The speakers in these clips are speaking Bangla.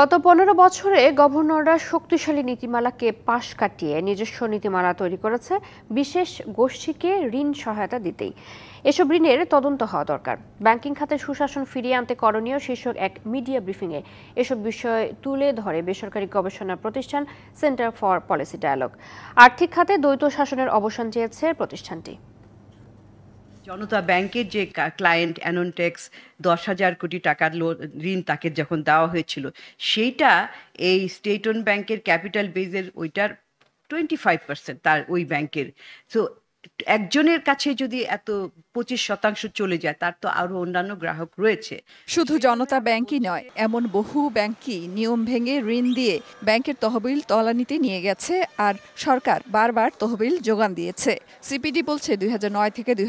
গত পনেরো বছরে গভর্নররা শক্তিশালী নীতিমালাকে পাশ কাটিয়ে নিজস্ব নীতিমালা তৈরি করেছে বিশেষ গোষ্ঠীকে ঋণ সহায়তা দিতেই এসব ঋণের তদন্ত হওয়া দরকার ব্যাংকিং খাতে সুশাসন ফিরিয়ে আনতে করণীয় শীর্ষক এক মিডিয়া ব্রিফিংয়ে এসব বিষয় তুলে ধরে বেসরকারি গবেষণা প্রতিষ্ঠান সেন্টার ফর পলিসি ডায়ালগ আর্থিক খাতে দ্বৈত শাসনের অবসান চেয়েছে প্রতিষ্ঠানটি জনতা ব্যাংকের যে ক্লায়েন্ট অ্যানোনটেক্স দশ হাজার কোটি টাকার লোন ঋণ তাকে যখন দেওয়া হয়েছিল সেইটা এই স্টেট ওন ব্যাংকের ক্যাপিটাল বেজের ওইটার টোয়েন্টি ফাইভ পার্সেন্ট তার ওই ব্যাংকের সো একজনের কাছে যদি এত পঁচিশ শতাংশ চলে যায় তার তো আরো অন্যান্য গ্রাহক রয়েছে শুধু জনতা ব্যাংকই নয় এমন বহু ব্যাংকই নিয়ম ভেঙে ঋণ দিয়ে ব্যাংকের তহবিল তলানিতে নিয়ে গেছে আর সরকার বারবার তহবিল যোগান দিয়েছে সিপিডি বলছে দুই থেকে দুই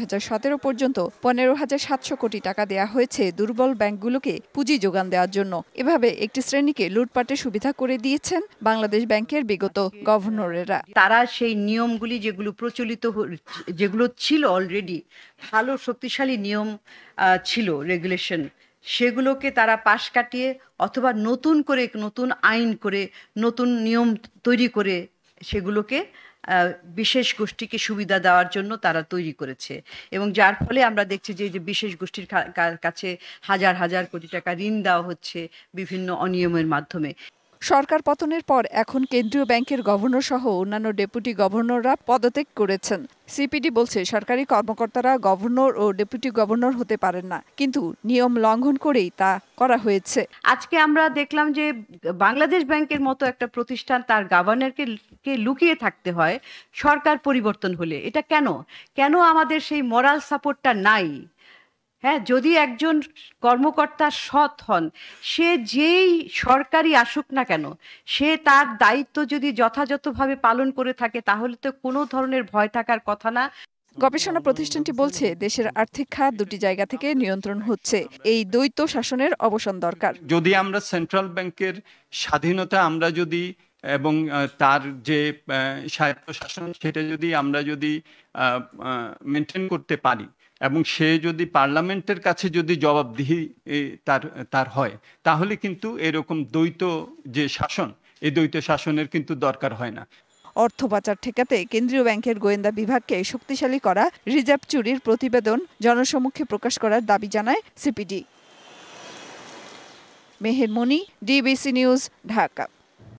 পর্যন্ত পনেরো হাজার সাতশো কোটি টাকা দেয়া হয়েছে দুর্বল ব্যাংকগুলোকে পুঁজি যোগান দেওয়ার জন্য এভাবে একটি শ্রেণীকে লুটপাটের সুবিধা করে দিয়েছেন বাংলাদেশ ব্যাংকের বিগত গভর্নরেরা তারা সেই নিয়মগুলি যেগুলো প্রচলিত যেগুলো ছিল অলরেডি ভালো শক্তিশালী নিয়ম ছিল রেগুলেশন সেগুলোকে তারা পাশ কাটিয়ে অথবা নতুন করে নতুন আইন করে নতুন নিয়ম তৈরি করে সেগুলোকে বিশেষ গোষ্ঠীকে সুবিধা দেওয়ার জন্য তারা তৈরি করেছে এবং যার ফলে আমরা দেখছি যে যে বিশেষ গোষ্ঠীর কাছে হাজার হাজার কোটি টাকা ঋণ দেওয়া হচ্ছে বিভিন্ন অনিয়মের মাধ্যমে সরকার পতনের পর এখন কেন্দ্রীয় ব্যাংকের গভর্নর সহ অন্যান্য ডেপুটি গভর্নররা পদত্যাগ করেছেন সিপিডি বলছে সরকারি কর্মকর্তারা গভর্নর ও ডেপুটি গভর্নর হতে পারেন না কিন্তু নিয়ম লঙ্ঘন করেই তা করা হয়েছে আজকে আমরা দেখলাম যে বাংলাদেশ ব্যাংকের মতো একটা প্রতিষ্ঠান তার গভর্নরকে কে লুকিয়ে থাকতে হয় সরকার পরিবর্তন হলে এটা কেন কেন আমাদের সেই মরাল সাপোর্টটা নাই হ্যাঁ যদি একজন কর্মকর্তা সৎ হন সে যেই সরকারি আসুক না কেন সে তার দায়িত্ব যদি যথাযথভাবে পালন করে থাকে তাহলে তো কোনো ধরনের ভয় থাকার কথা না গবেষণা প্রতিষ্ঠানটি বলছে দেশের আর্থিক খাত দুটি জায়গা থেকে নিয়ন্ত্রণ হচ্ছে এই দ্বৈত শাসনের অবসান দরকার যদি আমরা সেন্ট্রাল ব্যাংকের স্বাধীনতা আমরা যদি এবং তার যে স্বায়ত্তশাসন সেটা যদি আমরা যদি মেনটেন করতে পারি এবং সে যদি পার্লামেন্টের কাছে যদি জবাবদিহি তার তার হয় তাহলে কিন্তু এরকম দ্বৈত যে শাসন এই দ্বৈত শাসনের কিন্তু দরকার হয় না অর্থ পাচার ঠেকাতে কেন্দ্রীয় ব্যাংকের গোয়েন্দা বিভাগকে শক্তিশালী করা রিজার্ভ চুরির প্রতিবেদন জনসমক্ষে প্রকাশ করার দাবি জানায় CPD Meher Moni DBC news Dhaka